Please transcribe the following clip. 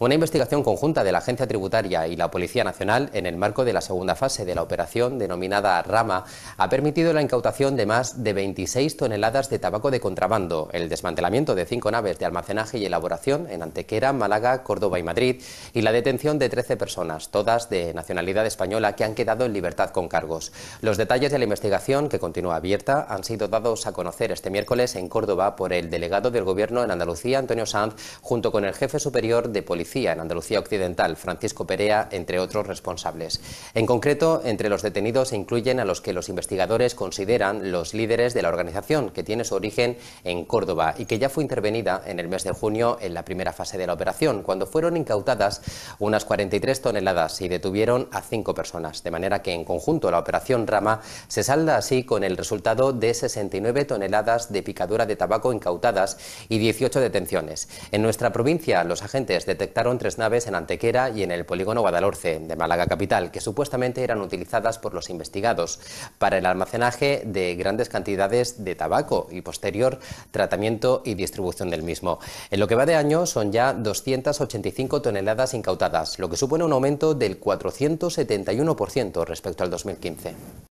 Una investigación conjunta de la Agencia Tributaria y la Policía Nacional en el marco de la segunda fase de la operación denominada Rama ha permitido la incautación de más de 26 toneladas de tabaco de contrabando, el desmantelamiento de cinco naves de almacenaje y elaboración en Antequera, Málaga, Córdoba y Madrid y la detención de 13 personas, todas de nacionalidad española, que han quedado en libertad con cargos. Los detalles de la investigación, que continúa abierta, han sido dados a conocer este miércoles en Córdoba por el delegado del Gobierno en Andalucía, Antonio Sanz, junto con el jefe superior de Policía en Andalucía Occidental, Francisco Perea, entre otros responsables. En concreto, entre los detenidos se incluyen a los que los investigadores consideran los líderes de la organización, que tiene su origen en Córdoba y que ya fue intervenida en el mes de junio en la primera fase de la operación, cuando fueron incautadas unas 43 toneladas y detuvieron a cinco personas. De manera que, en conjunto, la operación Rama se salda así con el resultado de 69 toneladas de picadura de tabaco incautadas y 18 detenciones. En nuestra provincia, los agentes detectaron tres naves en Antequera y en el polígono Guadalhorce de Málaga Capital, que supuestamente eran utilizadas por los investigados para el almacenaje de grandes cantidades de tabaco y posterior tratamiento y distribución del mismo. En lo que va de año son ya 285 toneladas incautadas, lo que supone un aumento del 471% respecto al 2015.